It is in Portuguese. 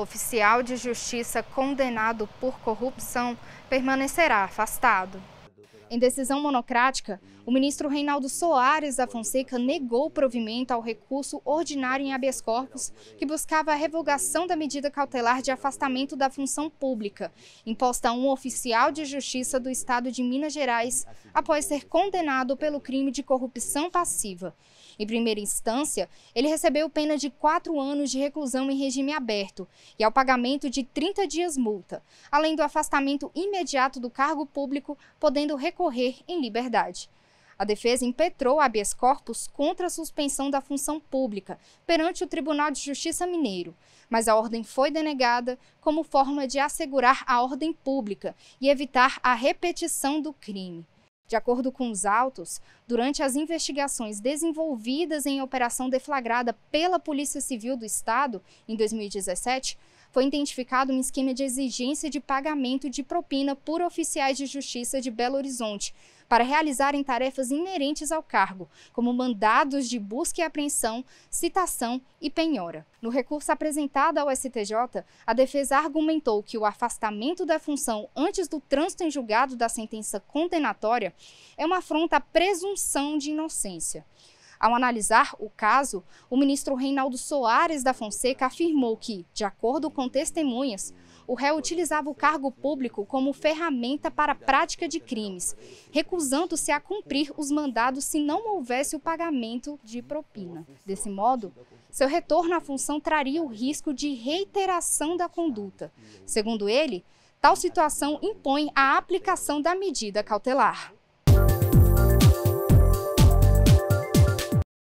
Oficial de Justiça condenado por corrupção permanecerá afastado. Em decisão monocrática, o ministro Reinaldo Soares da Fonseca negou provimento ao recurso ordinário em habeas corpus que buscava a revogação da medida cautelar de afastamento da função pública, imposta a um oficial de justiça do estado de Minas Gerais após ser condenado pelo crime de corrupção passiva. Em primeira instância, ele recebeu pena de quatro anos de reclusão em regime aberto e ao pagamento de 30 dias multa, além do afastamento imediato do cargo público, podendo recorrer recorrer em liberdade. A defesa impetrou habeas corpus contra a suspensão da função pública perante o Tribunal de Justiça Mineiro, mas a ordem foi denegada como forma de assegurar a ordem pública e evitar a repetição do crime. De acordo com os autos, durante as investigações desenvolvidas em operação deflagrada pela Polícia Civil do Estado em 2017, foi identificado um esquema de exigência de pagamento de propina por oficiais de justiça de Belo Horizonte, para realizarem tarefas inerentes ao cargo, como mandados de busca e apreensão, citação e penhora. No recurso apresentado ao STJ, a defesa argumentou que o afastamento da função antes do trânsito em julgado da sentença condenatória é uma afronta à presunção de inocência. Ao analisar o caso, o ministro Reinaldo Soares da Fonseca afirmou que, de acordo com testemunhas, o réu utilizava o cargo público como ferramenta para a prática de crimes, recusando-se a cumprir os mandados se não houvesse o pagamento de propina. Desse modo, seu retorno à função traria o risco de reiteração da conduta. Segundo ele, tal situação impõe a aplicação da medida cautelar.